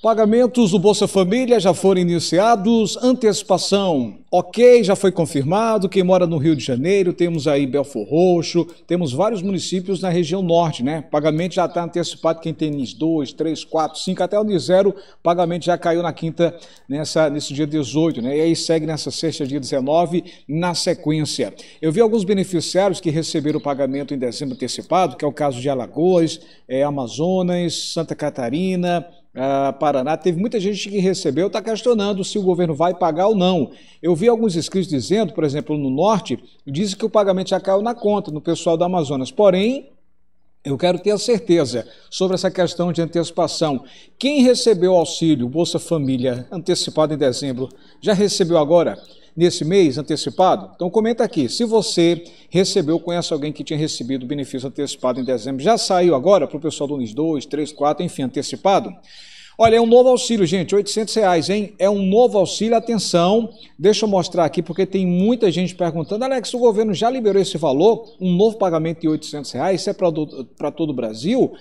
Pagamentos do Bolsa Família já foram iniciados, antecipação, ok, já foi confirmado. Quem mora no Rio de Janeiro, temos aí Belfor Roxo, temos vários municípios na região norte, né? Pagamento já está antecipado, quem tem NIS 2, 3, 4, 5, até o NIS 0, pagamento já caiu na quinta, nessa, nesse dia 18, né? E aí segue nessa sexta, dia 19, na sequência. Eu vi alguns beneficiários que receberam o pagamento em dezembro antecipado, que é o caso de Alagoas, é, Amazonas, Santa Catarina, Uh, Paraná, teve muita gente que recebeu, está questionando se o governo vai pagar ou não. Eu vi alguns inscritos dizendo, por exemplo, no Norte, dizem que o pagamento já caiu na conta no pessoal do Amazonas. Porém, eu quero ter a certeza sobre essa questão de antecipação. Quem recebeu auxílio Bolsa Família antecipado em dezembro, já recebeu agora? Nesse mês antecipado? Então comenta aqui. Se você recebeu, conhece alguém que tinha recebido benefício antecipado em dezembro, já saiu agora para o pessoal do NIS 2, 3, 4, enfim, antecipado? Olha, é um novo auxílio, gente, 800 reais, hein? É um novo auxílio, atenção, deixa eu mostrar aqui, porque tem muita gente perguntando, Alex, o governo já liberou esse valor, um novo pagamento de 800 reais, isso é para todo o Brasil?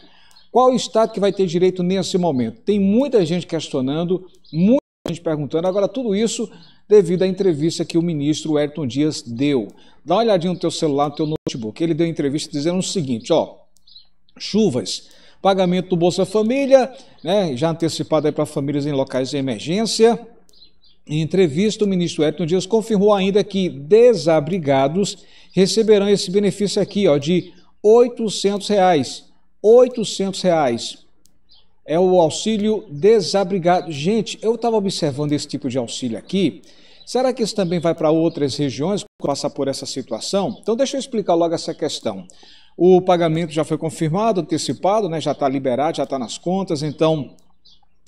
Qual o estado que vai ter direito nesse momento? Tem muita gente questionando, muita gente perguntando, agora tudo isso devido à entrevista que o ministro Ayrton Dias deu. Dá uma olhadinha no teu celular, no teu notebook, ele deu entrevista dizendo o seguinte, ó, chuvas Pagamento do Bolsa Família, né, já antecipado para famílias em locais de emergência. Em entrevista, o ministro Edson Dias confirmou ainda que desabrigados receberão esse benefício aqui, ó, de R$ 800. Reais. R$ 800. Reais. É o auxílio desabrigado. Gente, eu estava observando esse tipo de auxílio aqui. Será que isso também vai para outras regiões passar por essa situação? Então, deixa eu explicar logo essa questão. O pagamento já foi confirmado, antecipado, né? já está liberado, já está nas contas, então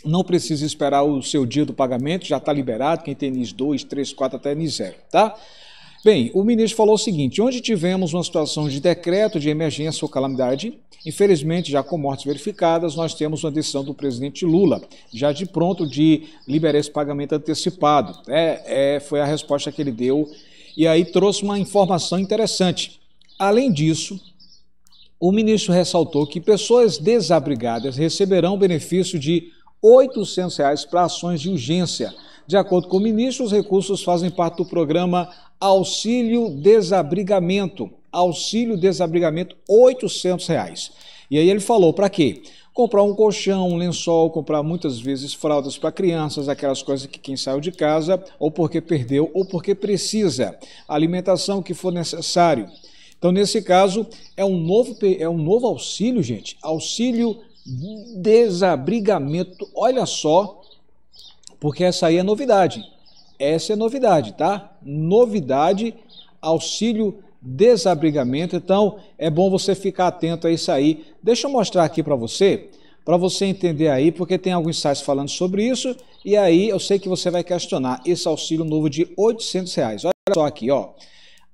não precisa esperar o seu dia do pagamento, já está liberado, quem tem NIS 2, 3, 4 até NIS 0, tá? Bem, o ministro falou o seguinte: onde tivemos uma situação de decreto de emergência ou calamidade, infelizmente já com mortes verificadas, nós temos uma decisão do presidente Lula, já de pronto de liberar esse pagamento antecipado. É, é, foi a resposta que ele deu e aí trouxe uma informação interessante. Além disso, o ministro ressaltou que pessoas desabrigadas receberão benefício de R$ 800 reais para ações de urgência. De acordo com o ministro, os recursos fazem parte do programa Auxílio Desabrigamento. Auxílio Desabrigamento, R$ 800. Reais. E aí ele falou para quê? Comprar um colchão, um lençol, comprar muitas vezes fraldas para crianças, aquelas coisas que quem saiu de casa ou porque perdeu ou porque precisa. Alimentação que for necessário então, nesse caso, é um novo, é um novo auxílio, gente. Auxílio desabrigamento. Olha só, porque essa aí é novidade. Essa é novidade, tá? Novidade, auxílio desabrigamento. Então, é bom você ficar atento a isso aí. Deixa eu mostrar aqui para você, para você entender aí, porque tem alguns sites falando sobre isso, e aí eu sei que você vai questionar esse auxílio novo de 800 reais. Olha só aqui, ó.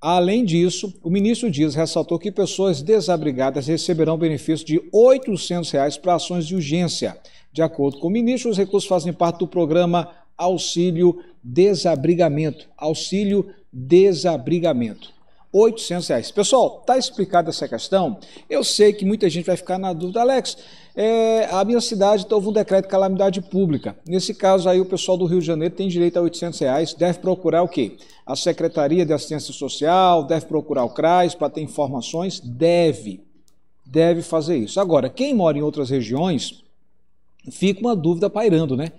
Além disso, o ministro Dias ressaltou que pessoas desabrigadas receberão benefício de R$ 800 para ações de urgência. De acordo com o ministro, os recursos fazem parte do programa Auxílio Desabrigamento. Auxílio Desabrigamento. R$ 800 Pessoal, tá explicada essa questão? Eu sei que muita gente vai ficar na dúvida, Alex é, a minha cidade então, houve um decreto de calamidade pública. Nesse caso aí, o pessoal do Rio de Janeiro tem direito a 800 reais, deve procurar o quê? A Secretaria de Assistência Social, deve procurar o CRAS para ter informações? Deve, deve fazer isso. Agora, quem mora em outras regiões, fica uma dúvida pairando, né?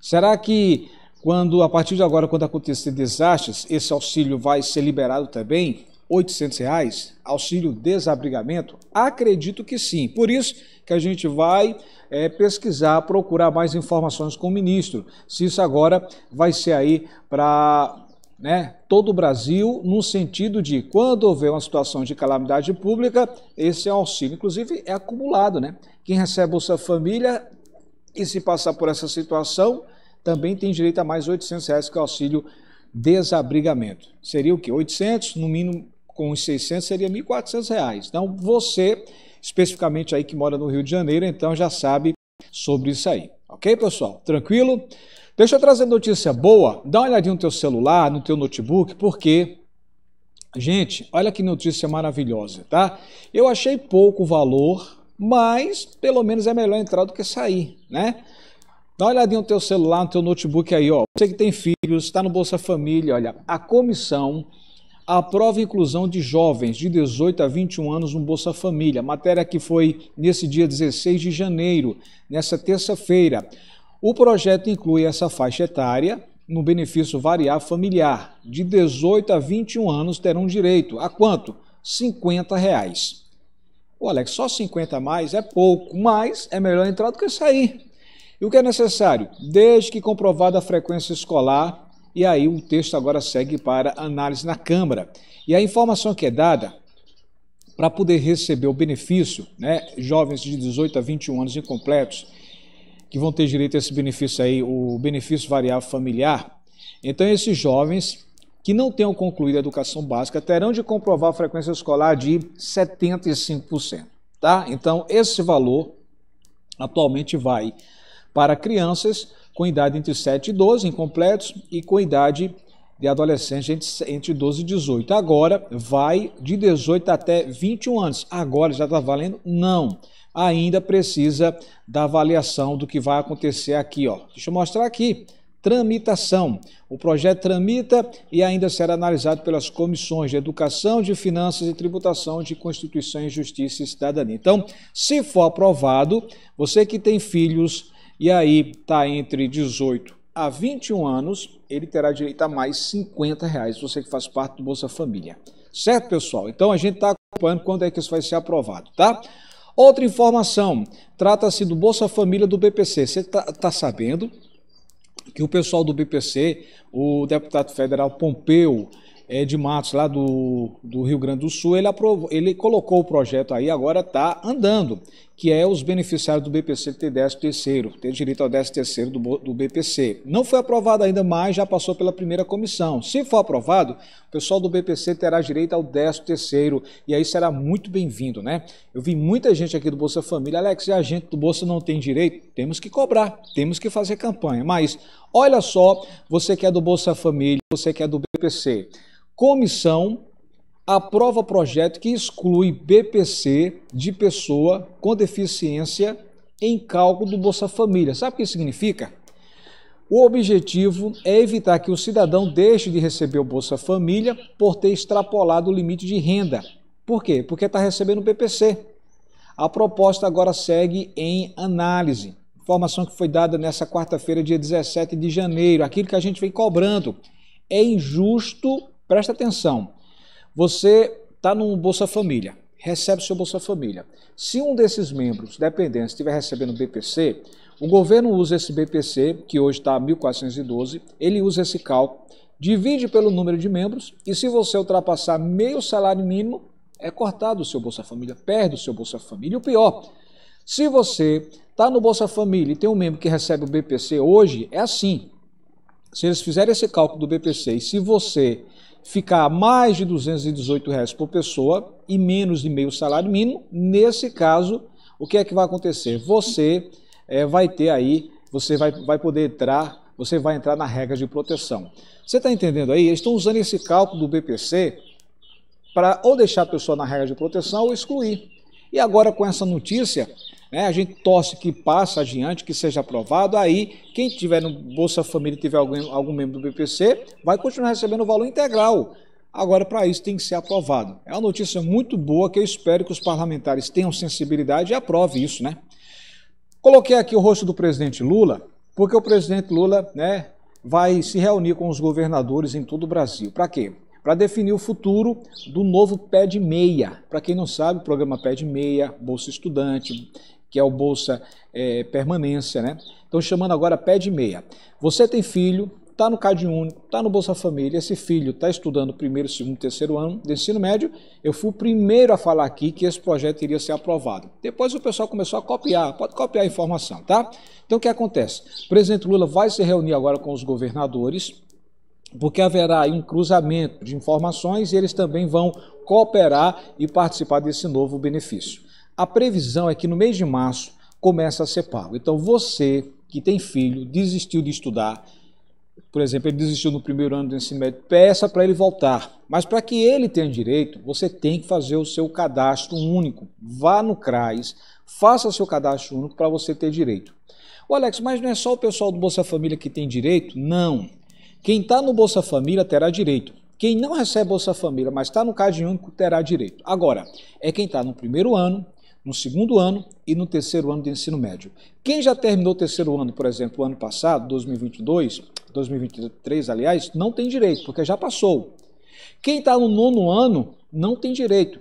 Será que quando a partir de agora, quando acontecer desastres, esse auxílio vai ser liberado também? 800 reais? Auxílio desabrigamento? Acredito que sim. Por isso que a gente vai é, pesquisar, procurar mais informações com o ministro. Se isso agora vai ser aí para né, todo o Brasil, no sentido de quando houver uma situação de calamidade pública, esse é auxílio, inclusive, é acumulado. Né? Quem recebe Bolsa Família e se passar por essa situação, também tem direito a mais 800 reais que é auxílio desabrigamento. Seria o que? 800, no mínimo com os 600 seria R$ 1.400. Então, você, especificamente aí que mora no Rio de Janeiro, então já sabe sobre isso aí. Ok, pessoal? Tranquilo? Deixa eu trazer notícia boa. Dá uma olhadinha no teu celular, no teu notebook, porque Gente, olha que notícia maravilhosa, tá? Eu achei pouco valor, mas pelo menos é melhor entrar do que sair, né? Dá uma olhadinha no teu celular, no teu notebook aí, ó. Você que tem filhos, está no Bolsa Família, olha, a comissão aprova a inclusão de jovens de 18 a 21 anos no Bolsa Família, matéria que foi nesse dia 16 de janeiro, nessa terça-feira. O projeto inclui essa faixa etária no benefício variável familiar. De 18 a 21 anos terão direito a quanto? R$ 50. Reais. O Alex, só 50 a mais é pouco, mas é melhor entrar do que sair. E o que é necessário? Desde que comprovada a frequência escolar e aí o texto agora segue para análise na Câmara. E a informação que é dada para poder receber o benefício, né, jovens de 18 a 21 anos incompletos, que vão ter direito a esse benefício aí, o benefício variável familiar. Então esses jovens que não tenham concluído a educação básica terão de comprovar a frequência escolar de 75%, tá? Então esse valor atualmente vai para crianças com idade entre 7 e 12, incompletos, e com idade de adolescente entre 12 e 18. Agora vai de 18 até 21 anos. Agora já está valendo? Não. Ainda precisa da avaliação do que vai acontecer aqui. Ó. Deixa eu mostrar aqui. Tramitação. O projeto tramita e ainda será analisado pelas comissões de Educação, de Finanças e Tributação, de Constituição e Justiça e Cidadania. Então, se for aprovado, você que tem filhos e aí está entre 18 a 21 anos, ele terá direito a mais 50 reais, você que faz parte do Bolsa Família. Certo, pessoal? Então a gente está acompanhando quando é que isso vai ser aprovado, tá? Outra informação, trata-se do Bolsa Família do BPC. Você está tá sabendo que o pessoal do BPC, o deputado federal Pompeu, é, de Matos, lá do, do Rio Grande do Sul, ele, aprovou, ele colocou o projeto aí, agora está andando, que é os beneficiários do BPC ter 10 terceiro, ter direito ao 10 terceiro do, do BPC. Não foi aprovado ainda, mas já passou pela primeira comissão. Se for aprovado, o pessoal do BPC terá direito ao 10 terceiro, e aí será muito bem-vindo, né? Eu vi muita gente aqui do Bolsa Família, Alex, e a gente do Bolsa não tem direito? Temos que cobrar, temos que fazer campanha, mas olha só, você que é do Bolsa Família, você que é do BPC, comissão aprova projeto que exclui BPC de pessoa com deficiência em cálculo do Bolsa Família. Sabe o que significa? O objetivo é evitar que o cidadão deixe de receber o Bolsa Família por ter extrapolado o limite de renda. Por quê? Porque está recebendo o BPC. A proposta agora segue em análise. Informação que foi dada nessa quarta-feira, dia 17 de janeiro. Aquilo que a gente vem cobrando. É injusto Presta atenção. Você está no Bolsa Família, recebe seu Bolsa Família. Se um desses membros dependentes estiver recebendo BPC, o governo usa esse BPC, que hoje está 1.412, ele usa esse cálculo, divide pelo número de membros e se você ultrapassar meio salário mínimo, é cortado o seu Bolsa Família, perde o seu Bolsa Família. E o pior, se você está no Bolsa Família e tem um membro que recebe o BPC hoje, é assim. Se eles fizerem esse cálculo do BPC e se você ficar mais de 218 reais por pessoa e menos de meio salário mínimo, nesse caso, o que é que vai acontecer? Você é, vai ter aí, você vai, vai poder entrar, você vai entrar na regra de proteção. Você está entendendo aí? Eles estão usando esse cálculo do BPC para ou deixar a pessoa na regra de proteção ou excluir. E agora com essa notícia, né? A gente torce que passe adiante, que seja aprovado. Aí, quem tiver no Bolsa Família e tiver algum, algum membro do BPC, vai continuar recebendo o valor integral. Agora, para isso, tem que ser aprovado. É uma notícia muito boa que eu espero que os parlamentares tenham sensibilidade e aprovem isso, né? Coloquei aqui o rosto do presidente Lula, porque o presidente Lula né, vai se reunir com os governadores em todo o Brasil. Para quê? Para definir o futuro do novo Pé de Meia. Para quem não sabe, o programa Pé de Meia, Bolsa Estudante, que é o Bolsa é, Permanência, né? Estão chamando agora pé de meia. Você tem filho, está no Cade Único, está no Bolsa Família, esse filho está estudando primeiro, segundo, terceiro ano de ensino médio, eu fui o primeiro a falar aqui que esse projeto iria ser aprovado. Depois o pessoal começou a copiar, pode copiar a informação, tá? Então o que acontece? O presidente Lula vai se reunir agora com os governadores, porque haverá aí um cruzamento de informações e eles também vão cooperar e participar desse novo benefício. A previsão é que no mês de março começa a ser pago. Então você que tem filho, desistiu de estudar, por exemplo, ele desistiu no primeiro ano do ensino médio, peça para ele voltar. Mas para que ele tenha direito, você tem que fazer o seu cadastro único. Vá no CRAS, faça o seu cadastro único para você ter direito. O Alex, mas não é só o pessoal do Bolsa Família que tem direito? Não. Quem está no Bolsa Família terá direito. Quem não recebe Bolsa Família, mas está no CAD único, terá direito. Agora, é quem está no primeiro ano, no segundo ano e no terceiro ano de ensino médio. Quem já terminou o terceiro ano, por exemplo, o ano passado, 2022, 2023, aliás, não tem direito, porque já passou. Quem está no nono ano não tem direito.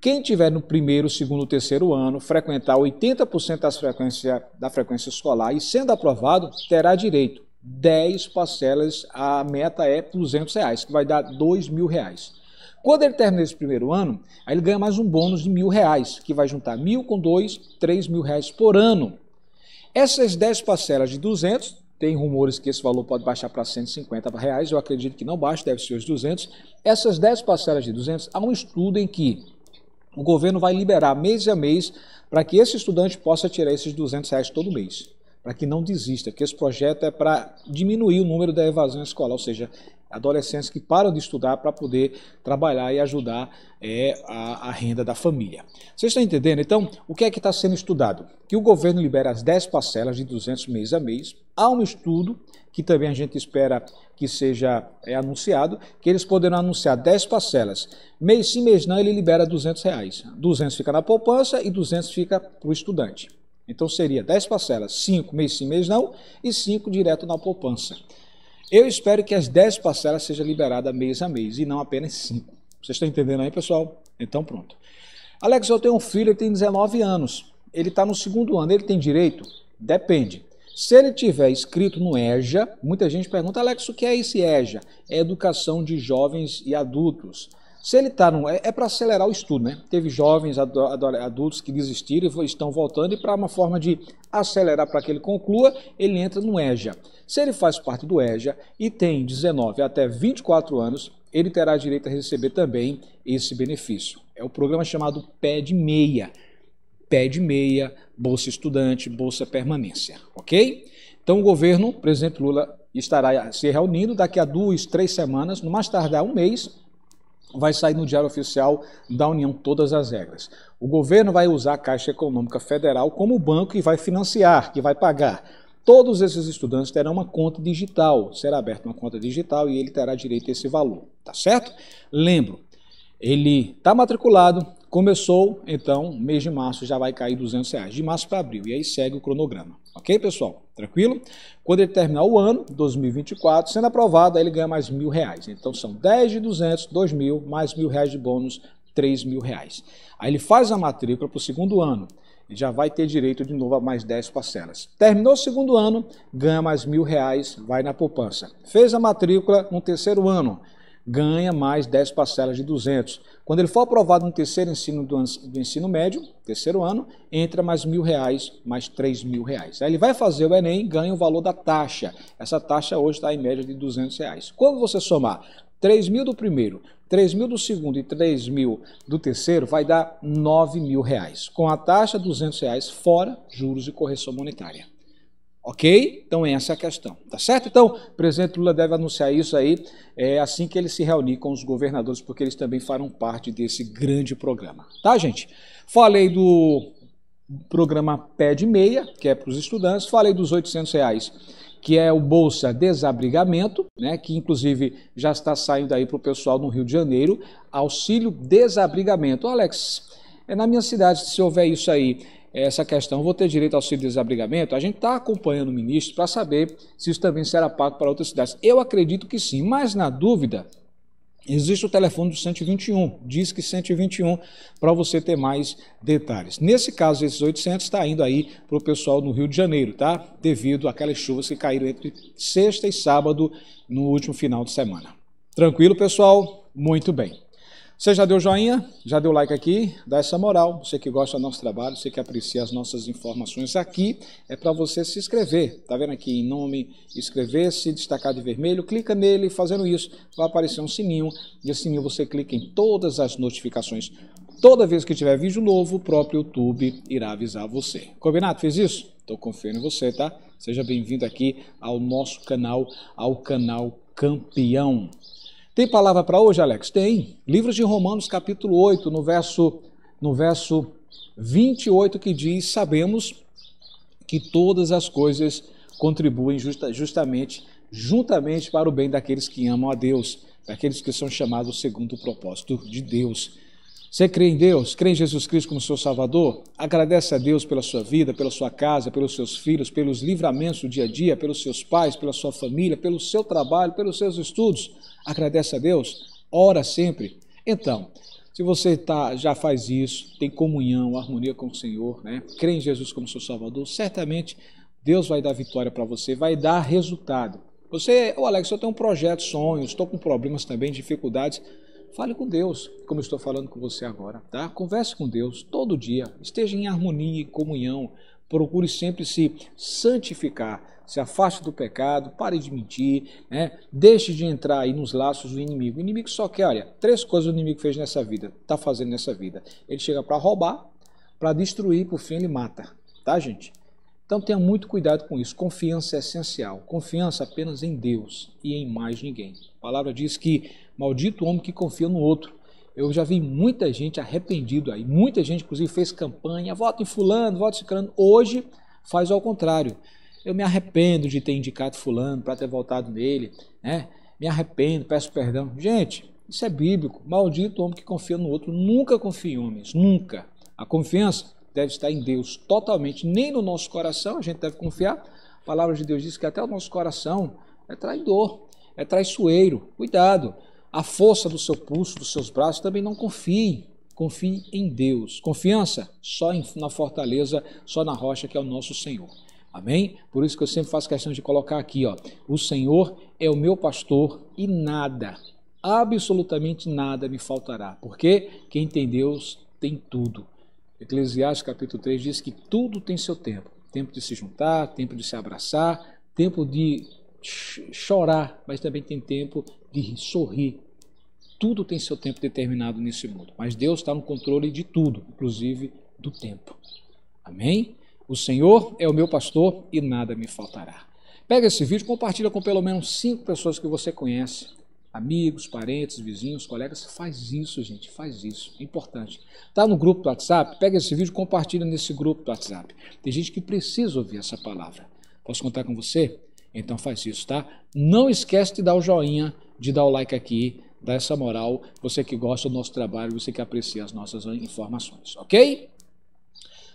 Quem tiver no primeiro, segundo, terceiro ano, frequentar 80% das frequência, da frequência escolar e sendo aprovado, terá direito. 10 parcelas, a meta é 200 reais, que vai dar 2 mil reais. Quando ele termina esse primeiro ano, aí ele ganha mais um bônus de mil reais, que vai juntar mil com dois, três mil reais por ano. Essas 10 parcelas de 200, tem rumores que esse valor pode baixar para 150 reais, eu acredito que não baixa, deve ser os 200. Essas 10 parcelas de 200, há um estudo em que o governo vai liberar mês a mês para que esse estudante possa tirar esses 200 reais todo mês para que não desista, que esse projeto é para diminuir o número da evasão escolar, ou seja, adolescentes que param de estudar para poder trabalhar e ajudar é, a, a, renda da família. Vocês estão entendendo? Então, o que é que está sendo estudado? Que o governo libera as 10 parcelas de 200 mês a mês. Há um estudo, que também a gente espera que seja é, anunciado, que eles poderão anunciar 10 parcelas. Mês sim, mês não, ele libera 200 reais. 200 fica na poupança e 200 fica para o estudante. Então seria 10 parcelas, 5 mês sim, mês não, e 5 direto na poupança. Eu espero que as 10 parcelas sejam liberadas mês a mês e não apenas 5. Vocês estão entendendo aí, pessoal? Então pronto. Alex, eu tenho um filho, ele tem 19 anos. Ele está no segundo ano, ele tem direito? Depende. Se ele tiver escrito no EJA, muita gente pergunta, Alex, o que é esse EJA? É Educação de Jovens e Adultos. Se ele está num. É, é para acelerar o estudo, né? Teve jovens, adultos que desistiram e estão voltando, e para uma forma de acelerar para que ele conclua, ele entra no EJA. Se ele faz parte do EJA e tem 19 até 24 anos, ele terá direito a receber também esse benefício. É o programa chamado PED Meia. PED Meia, Bolsa Estudante, Bolsa Permanência, ok? Então o governo, presidente Lula, estará se reunindo daqui a duas, três semanas, no mais tardar um mês, vai sair no Diário Oficial da União todas as regras. O governo vai usar a Caixa Econômica Federal como banco e vai financiar, que vai pagar. Todos esses estudantes terão uma conta digital, será aberta uma conta digital e ele terá direito a esse valor, tá certo? Lembro, ele está matriculado, começou, então, mês de março já vai cair 200 reais, de março para abril, e aí segue o cronograma, ok, pessoal? Tranquilo? Quando ele terminar o ano, 2024, sendo aprovado, aí ele ganha mais mil reais. Então são 10 de 200, 2 mil, mais mil reais de bônus, 3 mil reais. Aí ele faz a matrícula para o segundo ano e já vai ter direito de novo a mais 10 parcelas. Terminou o segundo ano, ganha mais mil reais, vai na poupança. Fez a matrícula no terceiro ano, ganha mais 10 parcelas de 200. Quando ele for aprovado no terceiro ensino do, do ensino médio, terceiro ano, entra mais mil reais, mais três mil reais. Aí ele vai fazer o Enem e ganha o valor da taxa. Essa taxa hoje está em média de 200 reais. Quando você somar 3 mil do primeiro, 3 mil do segundo e 3 mil do terceiro, vai dar 9 mil reais. Com a taxa, 200 reais, fora juros e correção monetária. Ok? Então essa é a questão, tá certo? Então o presidente Lula deve anunciar isso aí é, assim que ele se reunir com os governadores, porque eles também farão parte desse grande programa, tá, gente? Falei do programa Pé de Meia, que é para os estudantes, falei dos 800 reais que é o Bolsa Desabrigamento, né, que inclusive já está saindo aí para o pessoal no Rio de Janeiro, auxílio desabrigamento. Alex, é na minha cidade, se houver isso aí, é, essa questão, vou ter direito ao auxílio de desabrigamento? A gente está acompanhando o ministro para saber se isso também será pago para outras cidades. Eu acredito que sim, mas na dúvida, Existe o telefone do 121, diz que 121, para você ter mais detalhes. Nesse caso, esses 800 está indo aí para o pessoal no Rio de Janeiro, tá? Devido àquelas chuvas que caíram entre sexta e sábado no último final de semana. Tranquilo, pessoal? Muito bem. Você já deu joinha? Já deu like aqui? Dá essa moral. Você que gosta do nosso trabalho, você que aprecia as nossas informações aqui, é para você se inscrever. Tá vendo aqui em nome, inscrever-se, destacar de vermelho, clica nele, fazendo isso, vai aparecer um sininho. E esse sininho você clica em todas as notificações. Toda vez que tiver vídeo novo, o próprio YouTube irá avisar você. Combinado? Fez isso? Estou confiando em você, tá? Seja bem-vindo aqui ao nosso canal, ao canal Campeão. Tem palavra para hoje, Alex? Tem. Livros de Romanos, capítulo 8, no verso, no verso 28, que diz: Sabemos que todas as coisas contribuem justa, justamente, juntamente para o bem daqueles que amam a Deus, daqueles que são chamados segundo o propósito de Deus. Você crê em Deus, crê em Jesus Cristo como seu Salvador? Agradece a Deus pela sua vida, pela sua casa, pelos seus filhos, pelos livramentos do dia a dia, pelos seus pais, pela sua família, pelo seu trabalho, pelos seus estudos. Agradece a Deus, ora sempre. Então, se você tá, já faz isso, tem comunhão, harmonia com o Senhor, né? crê em Jesus como seu Salvador, certamente Deus vai dar vitória para você, vai dar resultado. Você, ô oh Alex, eu tenho um projeto, sonhos, estou com problemas também, dificuldades Fale com Deus, como estou falando com você agora, tá? Converse com Deus todo dia, esteja em harmonia e comunhão. Procure sempre se santificar, se afaste do pecado, pare de mentir, né? deixe de entrar aí nos laços do inimigo. O inimigo só quer, olha, três coisas o inimigo fez nessa vida, está fazendo nessa vida. Ele chega para roubar, para destruir, por fim ele mata, tá, gente? Então tenha muito cuidado com isso. Confiança é essencial. Confiança apenas em Deus e em mais ninguém. A palavra diz que maldito o homem que confia no outro. Eu já vi muita gente arrependido aí. Muita gente, inclusive, fez campanha, vota em fulano, vota em ciclano. Hoje faz ao contrário. Eu me arrependo de ter indicado fulano para ter voltado nele. Né? Me arrependo, peço perdão. Gente, isso é bíblico. Maldito o homem que confia no outro. Nunca confie em homens. Nunca. A confiança deve estar em Deus totalmente, nem no nosso coração, a gente deve confiar. A palavra de Deus diz que até o nosso coração é traidor, é traiçoeiro. Cuidado. A força do seu pulso, dos seus braços, também não confie. Confie em Deus. Confiança só na fortaleza, só na rocha que é o nosso Senhor. Amém? Por isso que eu sempre faço questão de colocar aqui, ó. O Senhor é o meu pastor e nada, absolutamente nada me faltará. Porque quem tem Deus tem tudo. Eclesiastes capítulo 3 diz que tudo tem seu tempo. Tempo de se juntar, tempo de se abraçar, tempo de chorar, mas também tem tempo de sorrir. Tudo tem seu tempo determinado nesse mundo. Mas Deus está no controle de tudo, inclusive do tempo. Amém? O Senhor é o meu pastor e nada me faltará. Pega esse vídeo, compartilha com pelo menos cinco pessoas que você conhece amigos, parentes, vizinhos, colegas, faz isso, gente, faz isso, é importante. Tá no grupo do WhatsApp? Pega esse vídeo, compartilha nesse grupo do WhatsApp. Tem gente que precisa ouvir essa palavra. Posso contar com você? Então faz isso, tá? Não esquece de dar o joinha, de dar o like aqui, dar essa moral, você que gosta do nosso trabalho, você que aprecia as nossas informações, ok?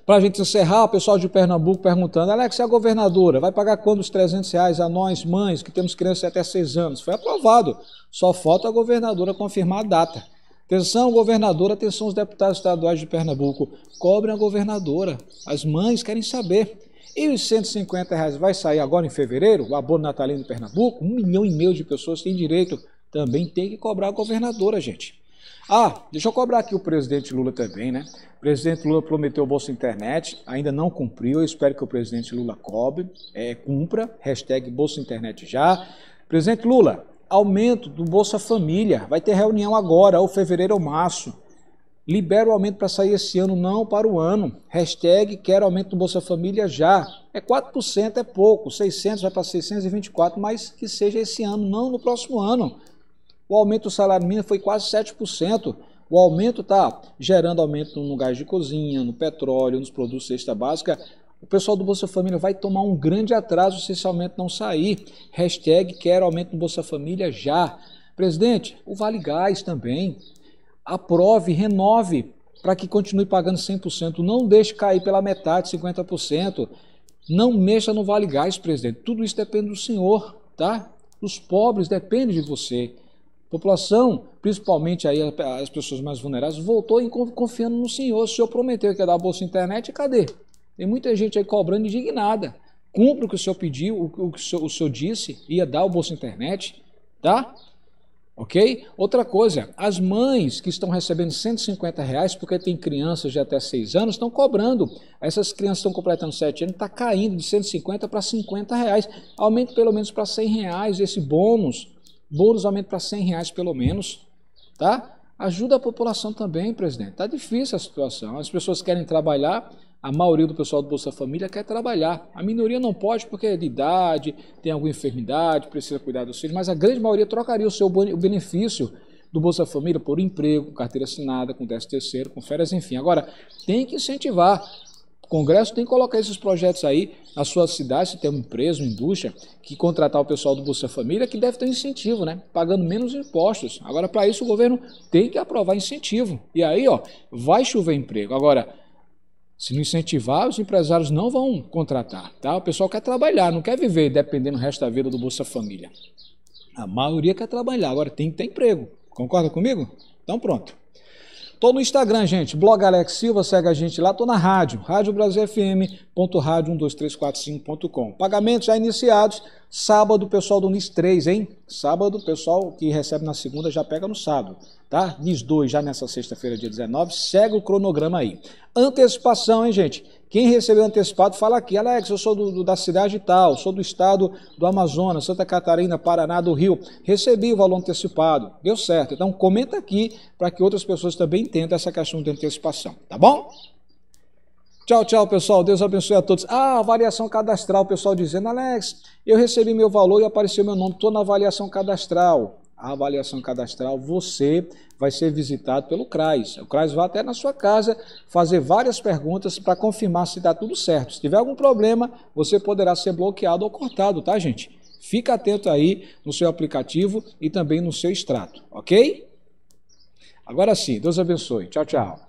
Para a gente encerrar, o pessoal de Pernambuco perguntando, Alex, e é a governadora vai pagar quando os 300 reais a nós, mães, que temos crianças até 6 anos? Foi aprovado, só falta a governadora confirmar a data. Atenção, governadora, atenção os deputados estaduais de Pernambuco, cobrem a governadora, as mães querem saber. E os 150 reais vai sair agora em fevereiro, o abono natalino de Pernambuco? Um milhão e meio de pessoas têm direito, também tem que cobrar a governadora, gente. Ah, deixa eu cobrar aqui o presidente Lula também, né? O presidente Lula prometeu o Bolsa Internet, ainda não cumpriu. Eu espero que o presidente Lula cobre, é, cumpra. Hashtag Bolsa Internet já. Presidente Lula, aumento do Bolsa Família. Vai ter reunião agora, ou fevereiro ou março. Libera o aumento para sair esse ano, não para o ano. Hashtag quero aumento do Bolsa Família já. É 4%, é pouco. 600 vai para 624, mas que seja esse ano, não no próximo ano. O aumento do salário mínimo foi quase 7%. O aumento está gerando aumento no gás de cozinha, no petróleo, nos produtos de cesta básica. O pessoal do Bolsa Família vai tomar um grande atraso se esse aumento não sair. Hashtag quero aumento no Bolsa Família já. Presidente, o Vale Gás também. Aprove, renove para que continue pagando 100%. Não deixe cair pela metade, 50%. Não mexa no Vale Gás, presidente. Tudo isso depende do senhor, tá? Os pobres dependem de você. A população, principalmente aí as pessoas mais vulneráveis, voltou confiando no senhor. O senhor prometeu que ia dar a bolsa internet, cadê? Tem muita gente aí cobrando indignada. Cumpra o que o senhor pediu, o que o senhor, o senhor disse, ia dar o bolsa internet, tá? Ok? Outra coisa, as mães que estão recebendo 150 reais porque tem crianças de até 6 anos estão cobrando. Essas crianças estão completando 7 anos, está caindo de 150 para 50 reais. aumente pelo menos para 100 reais esse bônus. Bônus aumenta para 100 reais pelo menos, tá? Ajuda a população também, presidente. Tá difícil a situação. As pessoas querem trabalhar, a maioria do pessoal do Bolsa Família quer trabalhar. A minoria não pode porque é de idade, tem alguma enfermidade, precisa cuidar dos filhos, mas a grande maioria trocaria o seu benefício do Bolsa Família por emprego, com carteira assinada, com 13 terceiro, com férias, enfim. Agora, tem que incentivar. O Congresso tem que colocar esses projetos aí na sua cidade, se tem uma empresa, uma indústria, que contratar o pessoal do Bolsa Família, que deve ter um incentivo, né? Pagando menos impostos. Agora, para isso, o governo tem que aprovar incentivo. E aí, ó, vai chover emprego. Agora, se não incentivar, os empresários não vão contratar, tá? O pessoal quer trabalhar, não quer viver dependendo do resto da vida do Bolsa Família. A maioria quer trabalhar, agora tem que ter emprego. Concorda comigo? Então, pronto. Tô no Instagram, gente, blog Alex Silva, segue a gente lá. Tô na rádio, radiobrasilfm.radio12345.com. Pagamentos já iniciados, sábado pessoal do NIS 3, hein? Sábado pessoal que recebe na segunda já pega no sábado, tá? NIS 2 já nessa sexta-feira, dia 19, segue o cronograma aí. Antecipação, hein, gente? Quem recebeu antecipado fala aqui, Alex, eu sou do, do, da cidade tal, sou do estado do Amazonas, Santa Catarina, Paraná, do Rio. Recebi o valor antecipado, deu certo. Então comenta aqui para que outras pessoas também entendam essa questão de antecipação, tá bom? Tchau, tchau, pessoal. Deus abençoe a todos. Ah, avaliação cadastral, pessoal dizendo, Alex, eu recebi meu valor e apareceu meu nome, estou na avaliação cadastral a avaliação cadastral, você vai ser visitado pelo CRAS. O CRAS vai até na sua casa fazer várias perguntas para confirmar se está tudo certo. Se tiver algum problema, você poderá ser bloqueado ou cortado, tá, gente? Fica atento aí no seu aplicativo e também no seu extrato, ok? Agora sim, Deus abençoe. Tchau, tchau.